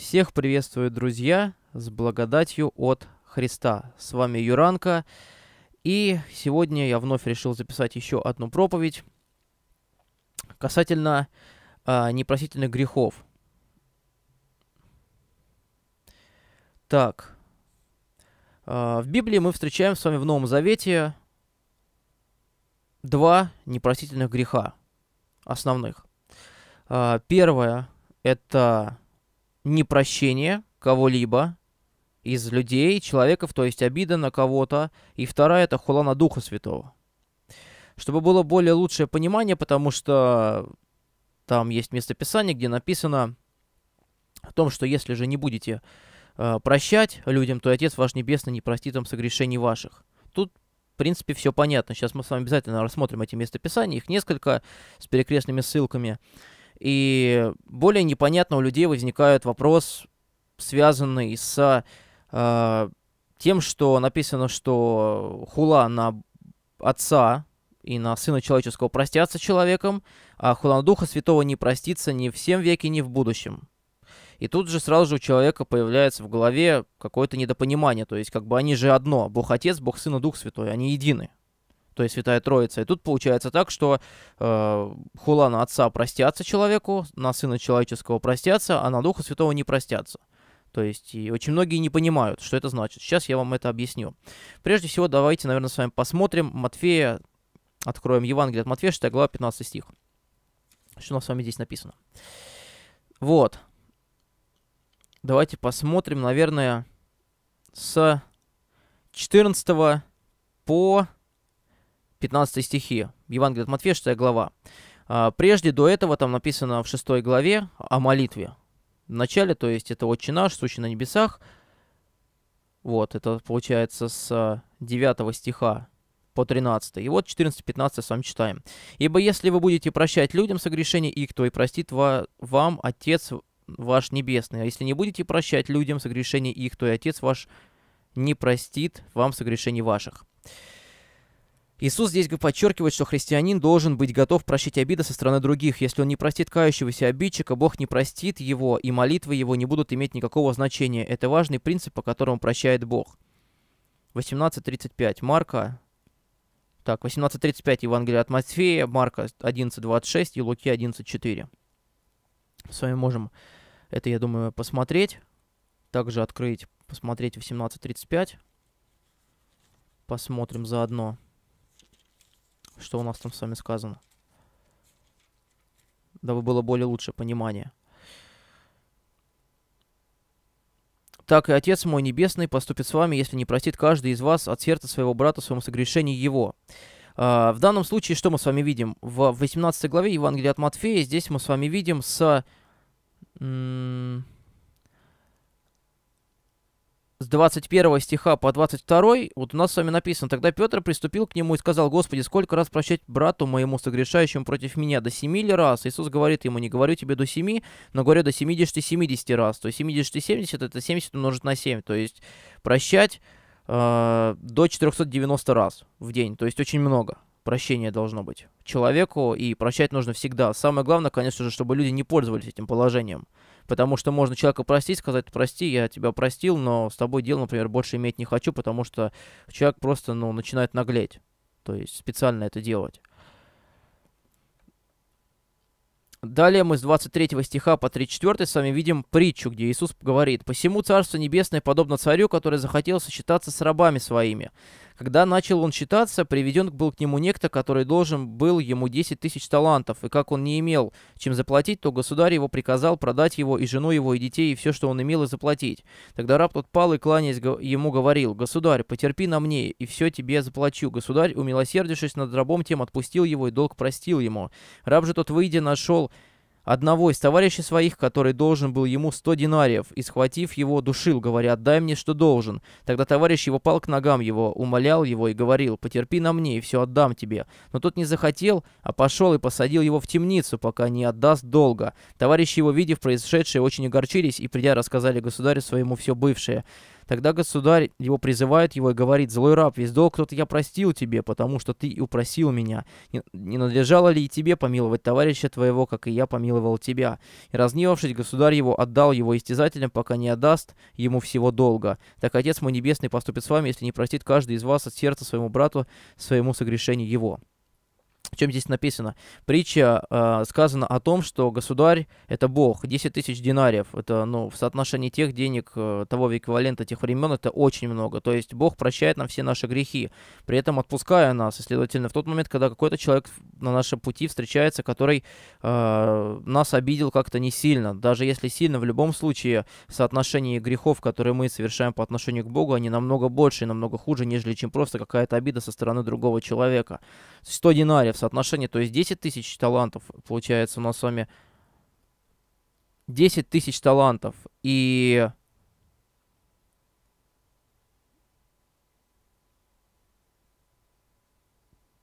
Всех приветствую, друзья, с благодатью от Христа. С вами Юранка, и сегодня я вновь решил записать еще одну проповедь касательно э, а, непростительных грехов. Так, э, в Библии мы встречаем с вами в Новом Завете два непростительных греха основных. Э, первое – это непрощение кого-либо из людей, человеков, то есть обида на кого-то, и вторая – это хула на Духа Святого. Чтобы было более лучшее понимание, потому что там есть местописание, где написано о том, что если же не будете э, прощать людям, то Отец ваш Небесный не простит вам согрешений ваших. Тут в принципе, все понятно. Сейчас мы с вами обязательно рассмотрим эти местописания. Их несколько с перекрестными ссылками. И более непонятно у людей возникает вопрос, связанный с э, тем, что написано, что хула на отца и на сына человеческого простятся человеком, а хула на духа святого не простится ни в всем веке, ни в будущем. И тут же сразу же у человека появляется в голове какое-то недопонимание. То есть, как бы они же одно. Бог Отец, Бог Сын и Дух Святой. Они едины то есть Святая Троица. И тут получается так, что э, хула на Отца простятся человеку, на Сына Человеческого простятся, а на Духа Святого не простятся. То есть и очень многие не понимают, что это значит. Сейчас я вам это объясню. Прежде всего, давайте, наверное, с вами посмотрим Матфея, откроем Евангелие от Матфея, 6 глава, 15 стих. Что у нас с вами здесь написано? Вот. Давайте посмотрим, наверное, с 14 по 15 стихи. Евангелие от Матфея, 6 глава. А, прежде до этого там написано в 6 главе о молитве. В начале, то есть это «Отче наш, сущий на небесах». Вот, это получается с 9 а, стиха по 13. И вот 14-15 с вами читаем. «Ибо если вы будете прощать людям согрешения их, то и простит вам Отец ваш Небесный. А если не будете прощать людям согрешения их, то и Отец ваш не простит вам согрешений ваших». Иисус здесь подчеркивает, что христианин должен быть готов прощать обиды со стороны других. Если он не простит кающегося обидчика, Бог не простит его, и молитвы его не будут иметь никакого значения. Это важный принцип, по которому прощает Бог. 18.35 Марка. Так, 18.35 Евангелие от Матфея, Марка 11.26 и Луки 11.4. С вами можем это, я думаю, посмотреть. Также открыть, посмотреть 18.35. Посмотрим заодно. Что у нас там с вами сказано? Дабы было более лучшее понимание. Так и Отец мой Небесный поступит с вами, если не простит каждый из вас от сердца своего брата своему согрешению его. А, в данном случае, что мы с вами видим? В 18 главе Евангелия от Матфея здесь мы с вами видим с с 21 стиха по 22, вот у нас с вами написано, «Тогда Петр приступил к нему и сказал, «Господи, сколько раз прощать брату моему, согрешающему против меня? До семи ли раз?» Иисус говорит ему, «Не говорю тебе до семи, но говорю до семидесяти семидесяти раз». То есть семидесяти семьдесят это семьдесят умножить на семь, То есть прощать э, до 490 раз в день. То есть очень много прощение должно быть человеку, и прощать нужно всегда. Самое главное, конечно же, чтобы люди не пользовались этим положением. Потому что можно человека простить, сказать, прости, я тебя простил, но с тобой дело, например, больше иметь не хочу, потому что человек просто, ну, начинает наглеть. То есть специально это делать. Далее мы с 23 стиха по 34 с вами видим притчу, где Иисус говорит «Посему Царство Небесное подобно царю, который захотел сочетаться с рабами своими, когда начал он считаться, приведен был к нему некто, который должен был ему 10 тысяч талантов, и как он не имел чем заплатить, то государь его приказал продать его и жену его, и детей, и все, что он имел, и заплатить. Тогда раб тот пал и, кланяясь ему, говорил, «Государь, потерпи на мне, и все тебе заплачу». Государь, умилосердившись над рабом тем, отпустил его и долг простил ему. Раб же тот, выйдя, нашел одного из товарищей своих, который должен был ему 100 динариев, и, схватив его, душил, говоря, «отдай мне, что должен». Тогда товарищ его пал к ногам его, умолял его и говорил, «потерпи на мне, и все отдам тебе». Но тот не захотел, а пошел и посадил его в темницу, пока не отдаст долго. Товарищи его, видев произошедшее, очень огорчились и, придя, рассказали государю своему все бывшее. Тогда государь его призывает его и говорит, «Злой раб, весь долг кто-то я простил тебе, потому что ты упросил меня. Не надлежало ли и тебе помиловать товарища твоего, как и я помиловал тебя?» И разнивавшись, государь его отдал его истязателям, пока не отдаст ему всего долга. Так Отец мой Небесный поступит с вами, если не простит каждый из вас от сердца своему брату, своему согрешению его» в чем здесь написано? Притча э, сказана о том, что государь — это бог. 10 тысяч динариев — это, ну, в соотношении тех денег, э, того эквивалента тех времен, это очень много. То есть бог прощает нам все наши грехи, при этом отпуская нас. И, следовательно, в тот момент, когда какой-то человек на нашем пути встречается, который э, нас обидел как-то не сильно, даже если сильно, в любом случае, в соотношении грехов, которые мы совершаем по отношению к богу, они намного больше и намного хуже, нежели чем просто какая-то обида со стороны другого человека. 100 динариев соотношение, то есть 10 тысяч талантов, получается, у нас с вами 10 тысяч талантов и...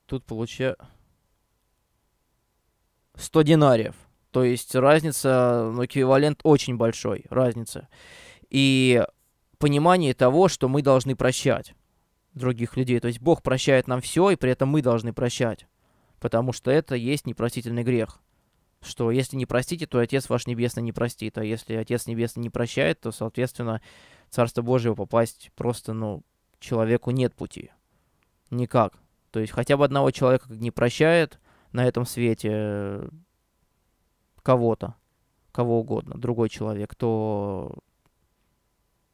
Тут получается 100 динариев. То есть разница, ну, эквивалент очень большой, разница. И понимание того, что мы должны прощать других людей. То есть Бог прощает нам все, и при этом мы должны прощать потому что это есть непростительный грех. Что если не простите, то Отец ваш Небесный не простит, а если Отец Небесный не прощает, то, соответственно, Царство Божьего попасть просто, ну, человеку нет пути. Никак. То есть хотя бы одного человека не прощает на этом свете э, кого-то, кого угодно, другой человек, то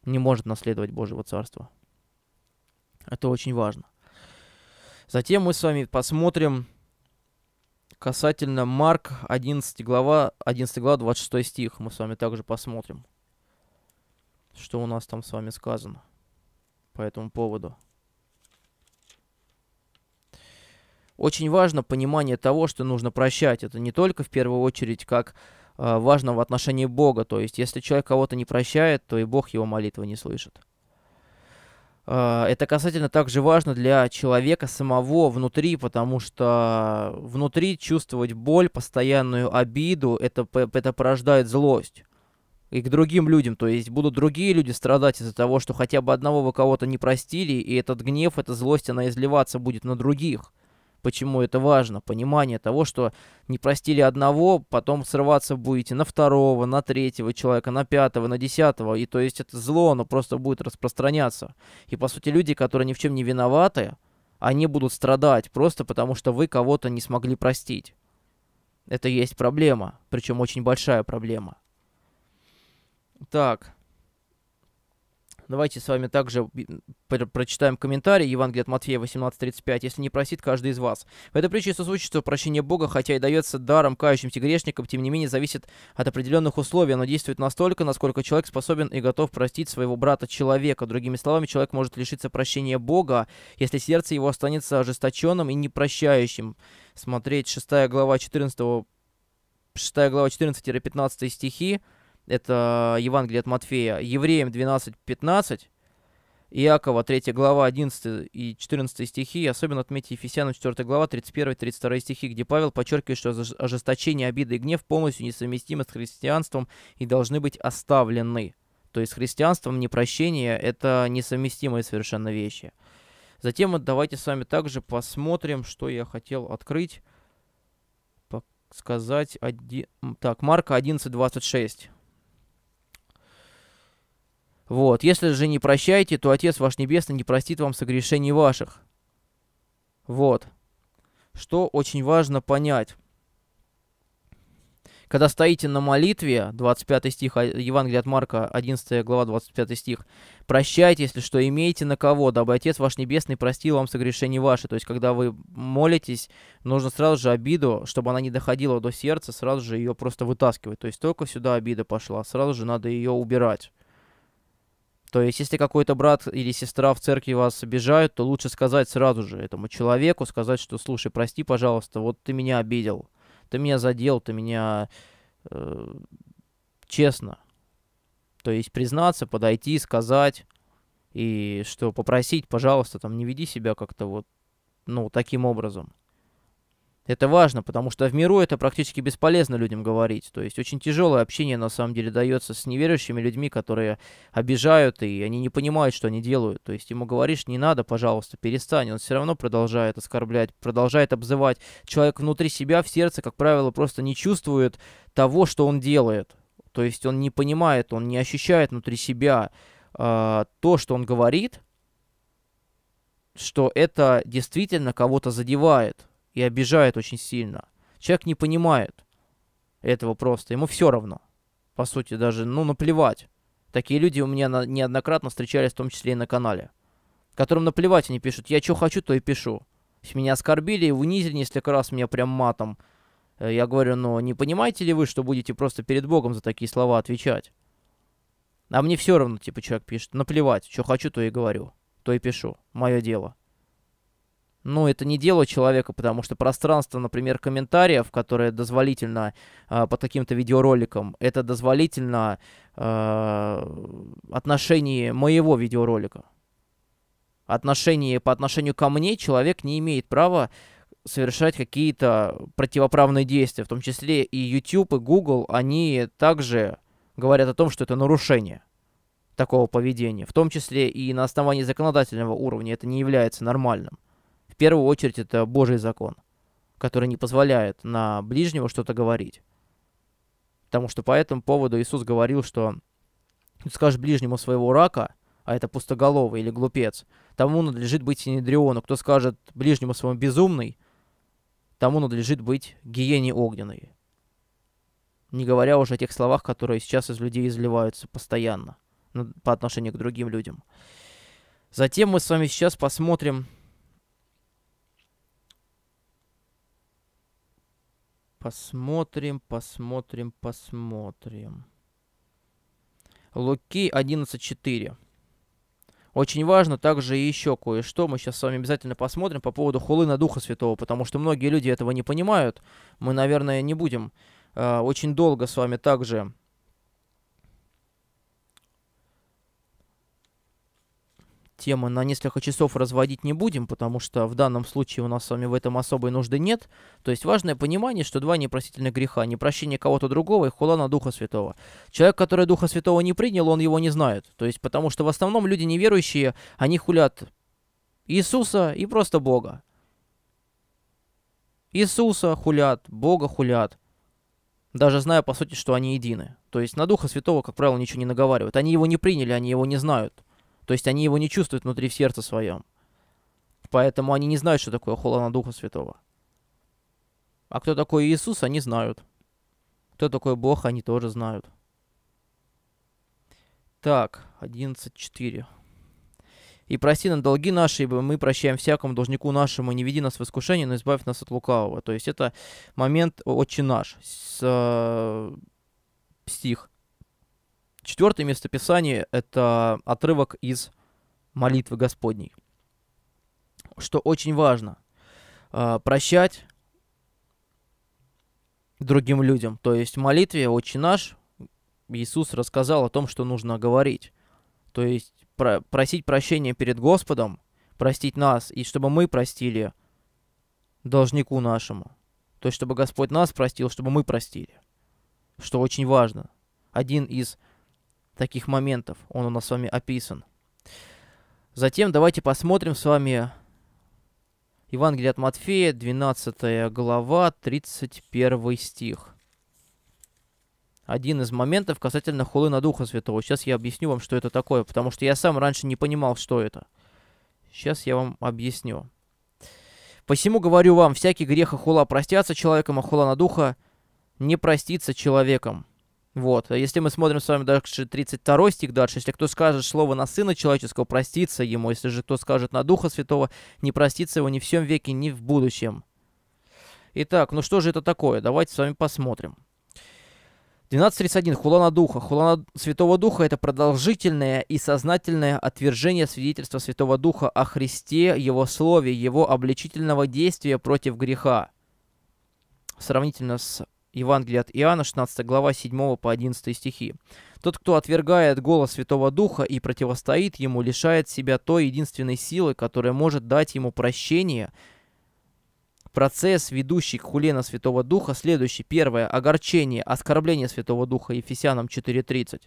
не может наследовать Божьего Царства. Это очень важно. Затем мы с вами посмотрим Касательно Марк 11 глава, 11 глава, 26 стих, мы с вами также посмотрим, что у нас там с вами сказано по этому поводу. Очень важно понимание того, что нужно прощать. Это не только в первую очередь как а, важно в отношении Бога. То есть, если человек кого-то не прощает, то и Бог его молитвы не слышит. А, это касательно также важно для человека самого внутри, потому что внутри чувствовать боль, постоянную обиду, это, это порождает злость. И к другим людям, то есть будут другие люди страдать из-за того, что хотя бы одного вы кого-то не простили, и этот гнев, эта злость, она изливаться будет на других почему это важно. Понимание того, что не простили одного, потом срываться будете на второго, на третьего человека, на пятого, на десятого. И то есть это зло, оно просто будет распространяться. И по сути люди, которые ни в чем не виноваты, они будут страдать просто потому, что вы кого-то не смогли простить. Это есть проблема, причем очень большая проблема. Так, Давайте с вами также прочитаем комментарий Евангелие от Матфея 18.35. «Если не просит каждый из вас». В этой притче сосуществует, что прощение Бога, хотя и дается даром кающимся грешникам, тем не менее зависит от определенных условий. Оно действует настолько, насколько человек способен и готов простить своего брата-человека. Другими словами, человек может лишиться прощения Бога, если сердце его останется ожесточенным и непрощающим. Смотреть 6 глава 14 6 глава 14-15 стихи. Это Евангелие от Матфея. Евреям 12.15. Иакова 3 глава 11 и 14 стихи, особенно отметьте Ефесянам 4 глава 31-32 стихи, где Павел подчеркивает, что ожесточение, обиды и гнев полностью несовместимы с христианством и должны быть оставлены. То есть с христианством непрощение – это несовместимые совершенно вещи. Затем вот давайте с вами также посмотрим, что я хотел открыть, сказать. Оди... Так, Марка 11.26. Вот. Если же не прощаете, то Отец ваш Небесный не простит вам согрешений ваших. Вот. Что очень важно понять. Когда стоите на молитве, 25 стих, а, Евангелие от Марка, 11 глава, 25 стих, «Прощайте, если что, имеете на кого, дабы Отец ваш Небесный простил вам согрешения ваши. То есть, когда вы молитесь, нужно сразу же обиду, чтобы она не доходила до сердца, сразу же ее просто вытаскивать. То есть, только сюда обида пошла, сразу же надо ее убирать. То есть, если какой-то брат или сестра в церкви вас обижают, то лучше сказать сразу же этому человеку, сказать, что, слушай, прости, пожалуйста, вот ты меня обидел, ты меня задел, ты меня... Э, честно. То есть, признаться, подойти, сказать, и что попросить, пожалуйста, там, не веди себя как-то вот, ну, таким образом. Это важно, потому что в миру это практически бесполезно людям говорить. То есть очень тяжелое общение на самом деле дается с неверующими людьми, которые обижают, и они не понимают, что они делают. То есть ему говоришь, не надо, пожалуйста, перестань. Он все равно продолжает оскорблять, продолжает обзывать. Человек внутри себя, в сердце, как правило, просто не чувствует того, что он делает. То есть он не понимает, он не ощущает внутри себя э, то, что он говорит, что это действительно кого-то задевает и обижает очень сильно. Человек не понимает этого просто, ему все равно. По сути, даже, ну, наплевать. Такие люди у меня на, неоднократно встречались, в том числе и на канале. Которым наплевать они пишут, я что хочу, то и пишу. меня оскорбили, и унизили несколько раз меня прям матом. Э, я говорю, ну, не понимаете ли вы, что будете просто перед Богом за такие слова отвечать? А мне все равно, типа, человек пишет, наплевать, что хочу, то и говорю, то и пишу, мое дело ну, это не дело человека, потому что пространство, например, комментариев, которое дозволительно э, под каким-то видеороликом, это дозволительно э, отношении моего видеоролика. Отношение, по отношению ко мне человек не имеет права совершать какие-то противоправные действия, в том числе и YouTube, и Google, они также говорят о том, что это нарушение такого поведения, в том числе и на основании законодательного уровня это не является нормальным. В первую очередь это Божий закон, который не позволяет на ближнего что-то говорить. Потому что по этому поводу Иисус говорил, что ты скажешь ближнему своего рака, а это пустоголовый или глупец, тому надлежит быть синедриону. Кто скажет ближнему своему безумный, тому надлежит быть гиене огненной. Не говоря уже о тех словах, которые сейчас из людей изливаются постоянно ну, по отношению к другим людям. Затем мы с вами сейчас посмотрим Посмотрим, посмотрим, посмотрим. Луки 11.4. Очень важно также и еще кое-что. Мы сейчас с вами обязательно посмотрим по поводу хулы на Духа Святого, потому что многие люди этого не понимают. Мы, наверное, не будем э, очень долго с вами также темы на несколько часов разводить не будем, потому что в данном случае у нас с вами в этом особой нужды нет. То есть важное понимание, что два непростительных греха, непрощение кого-то другого и хула на Духа Святого. Человек, который Духа Святого не принял, он его не знает. То есть потому что в основном люди неверующие, они хулят Иисуса и просто Бога. Иисуса хулят, Бога хулят даже зная, по сути, что они едины. То есть на Духа Святого, как правило, ничего не наговаривают. Они его не приняли, они его не знают. То есть они его не чувствуют внутри в сердце своем. Поэтому они не знают, что такое Холода Духа Святого. А кто такой Иисус, они знают. Кто такой Бог, они тоже знают. Так, 11.4. «И прости нам долги наши, ибо мы прощаем всякому должнику нашему, не веди нас в искушение, но избавь нас от лукавого». То есть это момент «Отче наш», с, э, стих. Четвертое место писания это отрывок из молитвы Господней. Что очень важно, э, прощать другим людям. То есть в молитве «Отче наш» Иисус рассказал о том, что нужно говорить. То есть про просить прощения перед Господом, простить нас, и чтобы мы простили должнику нашему. То есть чтобы Господь нас простил, чтобы мы простили. Что очень важно. Один из таких моментов. Он у нас с вами описан. Затем давайте посмотрим с вами Евангелие от Матфея, 12 глава, 31 стих. Один из моментов касательно хулы на Духа Святого. Сейчас я объясню вам, что это такое, потому что я сам раньше не понимал, что это. Сейчас я вам объясню. «Посему говорю вам, всякий грех и хула простятся человеком, а хула на Духа не простится человеком». Вот. А если мы смотрим с вами дальше 32 стих дальше, если кто скажет слово на Сына Человеческого, простится ему, если же кто скажет на Духа Святого, не простится его ни в всем веке, ни в будущем. Итак, ну что же это такое? Давайте с вами посмотрим. 12.31. Хула на Духа. Хула на Святого Духа – это продолжительное и сознательное отвержение свидетельства Святого Духа о Христе, Его Слове, Его обличительного действия против греха. Сравнительно с Евангелие от Иоанна, 16 глава, 7 по 11 стихи. Тот, кто отвергает голос Святого Духа и противостоит ему, лишает себя той единственной силы, которая может дать ему прощение. Процесс, ведущий к хуле на Святого Духа, следующий. Первое. Огорчение, оскорбление Святого Духа, Ефесянам 4.30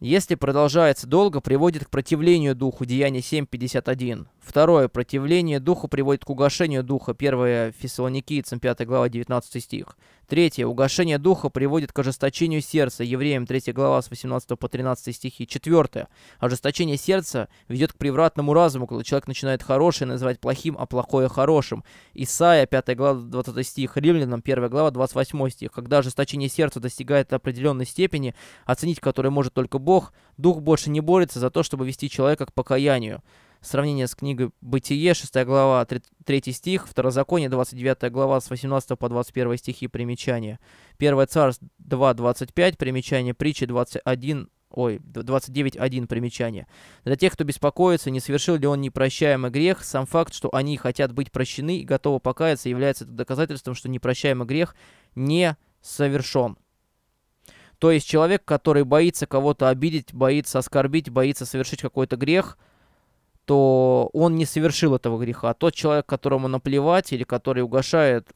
если продолжается долго, приводит к противлению духу, Деяние 7.51. Второе, противление духу приводит к угошению духа, 1 Фессалоникийцам, 5 глава, 19 стих. Третье. Угошение духа приводит к ожесточению сердца. Евреям 3 глава с 18 по 13 стихи. Четвертое. Ожесточение сердца ведет к превратному разуму, когда человек начинает хорошее называть плохим, а плохое хорошим. Исайя 5 глава 20 стих. Римлянам 1 глава 28 стих. Когда ожесточение сердца достигает определенной степени, оценить которой может только Бог, дух больше не борется за то, чтобы вести человека к покаянию. Сравнение с книгой «Бытие», 6 глава, 3, стих, Второзаконие, 29 глава, с 18 по 21 стихи примечания. 1 Царств 2, 25, примечание притчи 21, ой, 29.1 примечание. Для тех, кто беспокоится, не совершил ли он непрощаемый грех, сам факт, что они хотят быть прощены и готовы покаяться, является доказательством, что непрощаемый грех не совершен. То есть человек, который боится кого-то обидеть, боится оскорбить, боится совершить какой-то грех – то он не совершил этого греха. а Тот человек, которому наплевать или который угошает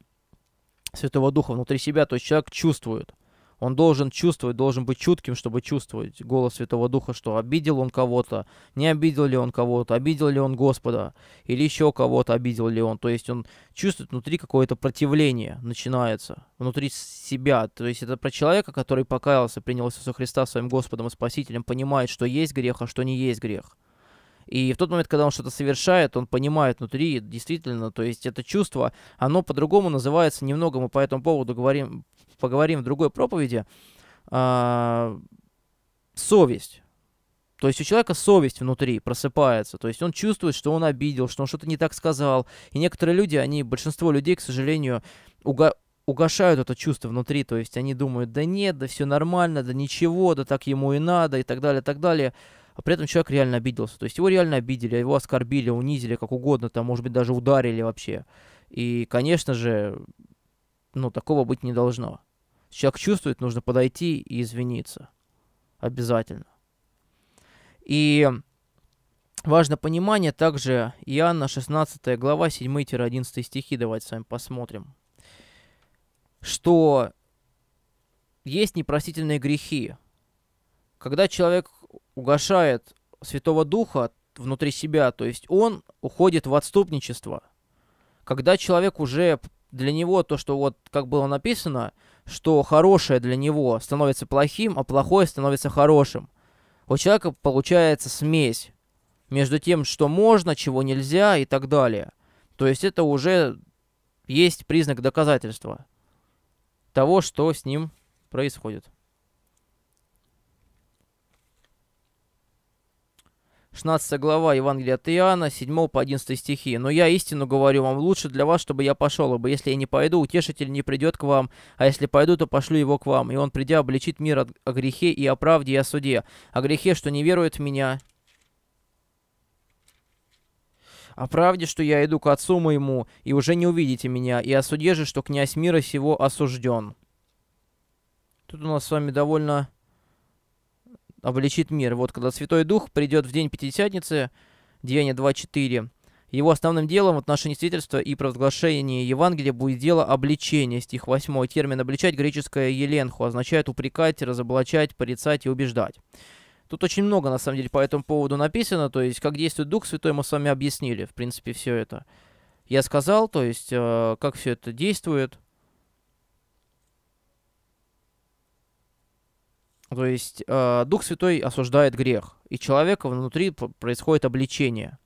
Святого Духа внутри себя, то есть человек чувствует. Он должен чувствовать, должен быть чутким, чтобы чувствовать голос Святого Духа, что обидел он кого-то, не обидел ли он кого-то, обидел ли он Господа, или еще кого-то обидел ли он. То есть он чувствует внутри какое-то противление начинается, внутри себя. То есть это про человека, который покаялся, принял Иисуса Христа своим Господом и Спасителем, понимает, что есть грех, а что не есть грех. И в тот момент, когда он что-то совершает, он понимает внутри, действительно, то есть это чувство, оно по-другому называется, немного мы по этому поводу говорим, поговорим в другой проповеди, а, совесть. То есть у человека совесть внутри просыпается, то есть он чувствует, что он обидел, что он что-то не так сказал. И некоторые люди, они, большинство людей, к сожалению, уга угошают это чувство внутри, то есть они думают, да нет, да все нормально, да ничего, да так ему и надо, и так далее, и так далее а при этом человек реально обиделся. То есть его реально обидели, его оскорбили, унизили, как угодно, там, может быть, даже ударили вообще. И, конечно же, ну, такого быть не должно. Человек чувствует, нужно подойти и извиниться. Обязательно. И важно понимание также Иоанна 16 глава 7-11 стихи, давайте с вами посмотрим, что есть непростительные грехи. Когда человек угошает Святого Духа внутри себя, то есть он уходит в отступничество. Когда человек уже для него то, что вот как было написано, что хорошее для него становится плохим, а плохое становится хорошим. У человека получается смесь между тем, что можно, чего нельзя и так далее. То есть это уже есть признак доказательства того, что с ним происходит. 16 глава Евангелия от Иоанна, 7 по 11 стихи. «Но я истину говорю вам, лучше для вас, чтобы я пошел, ибо если я не пойду, утешитель не придет к вам, а если пойду, то пошлю его к вам, и он, придя, обличит мир от, о грехе и о правде и о суде, о грехе, что не верует в меня, о правде, что я иду к отцу моему, и уже не увидите меня, и о суде же, что князь мира сего осужден». Тут у нас с вами довольно обличит мир. Вот когда Святой Дух придет в день Пятидесятницы, Деяние 2.4, его основным делом в отношении свидетельства и провозглашения Евангелия будет дело обличения. Стих 8. Термин «обличать» греческое «еленху» означает упрекать, разоблачать, порицать и убеждать. Тут очень много, на самом деле, по этому поводу написано. То есть, как действует Дух Святой, мы с вами объяснили, в принципе, все это. Я сказал, то есть, э, как все это действует – То есть э, Дух Святой осуждает грех, и человека внутри происходит обличение.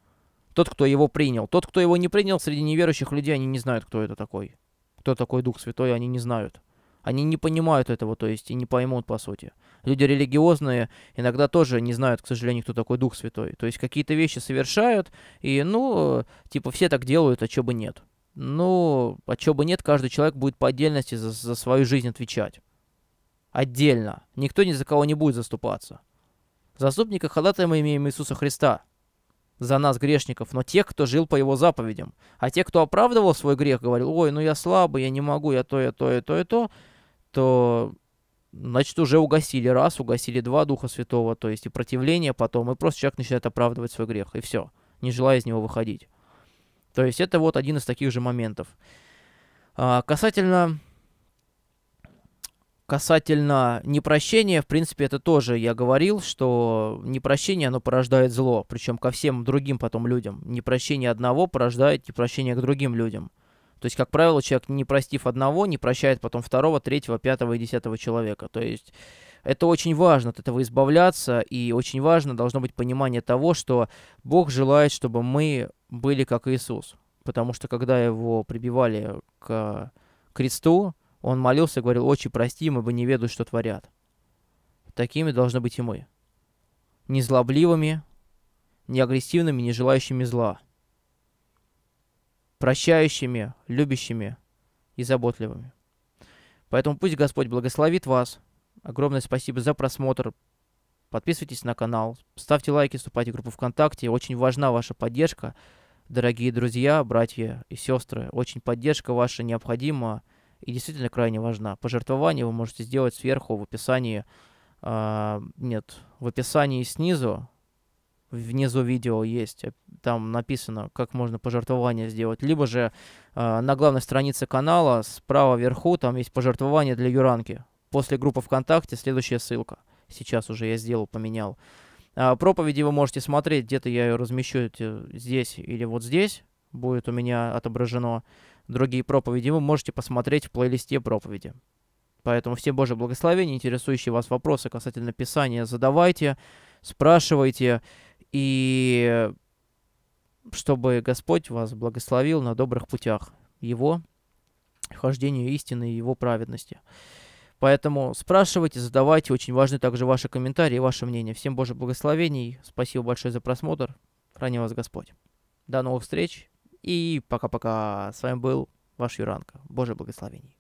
Тот, кто его принял. Тот, кто его не принял, среди неверующих людей, они не знают, кто это такой. Кто такой Дух Святой, они не знают. Они не понимают этого, то есть, и не поймут, по сути. Люди религиозные иногда тоже не знают, к сожалению, кто такой Дух Святой. То есть, какие-то вещи совершают, и, ну, типа, все так делают, а чё бы нет. Ну, а чё бы нет, каждый человек будет по отдельности за, за свою жизнь отвечать. Отдельно. Никто ни за кого не будет заступаться. заступника заступниках мы имеем Иисуса Христа. За нас, грешников, но тех, кто жил по его заповедям. А те, кто оправдывал свой грех, говорил, ой, ну я слабый, я не могу, я то, я то, я то, я то, то значит, уже угасили раз, угасили два Духа Святого, то есть и противление потом, и просто человек начинает оправдывать свой грех, и все, не желая из него выходить. То есть это вот один из таких же моментов. А, касательно Касательно непрощения, в принципе, это тоже я говорил, что непрощение, оно порождает зло, причем ко всем другим потом людям. Непрощение одного порождает непрощение к другим людям. То есть, как правило, человек, не простив одного, не прощает потом второго, третьего, пятого и десятого человека. То есть, это очень важно, от этого избавляться, и очень важно должно быть понимание того, что Бог желает, чтобы мы были как Иисус. Потому что, когда его прибивали к кресту, он молился, говорил, "Очень прости, мы бы не ведают, что творят». Такими должны быть и мы. Не злобливыми, не агрессивными, не желающими зла. Прощающими, любящими и заботливыми. Поэтому пусть Господь благословит вас. Огромное спасибо за просмотр. Подписывайтесь на канал, ставьте лайки, вступайте в группу ВКонтакте. Очень важна ваша поддержка, дорогие друзья, братья и сестры. Очень поддержка ваша необходима и действительно крайне важна. Пожертвование вы можете сделать сверху в описании, э, нет, в описании снизу, внизу видео есть, э, там написано, как можно пожертвование сделать. Либо же э, на главной странице канала справа вверху там есть пожертвование для Юранки. После группы ВКонтакте следующая ссылка. Сейчас уже я сделал, поменял. Э, проповеди вы можете смотреть, где-то я ее размещу здесь или вот здесь будет у меня отображено другие проповеди вы можете посмотреть в плейлисте проповеди. Поэтому все Божьи благословения, интересующие вас вопросы касательно Писания, задавайте, спрашивайте, и чтобы Господь вас благословил на добрых путях Его хождению истины и Его праведности. Поэтому спрашивайте, задавайте. Очень важны также ваши комментарии и ваше мнение. Всем Божьих благословений. Спасибо большое за просмотр. Храни вас Господь. До новых встреч. И пока-пока. С вами был ваш Юранка. Боже благословений.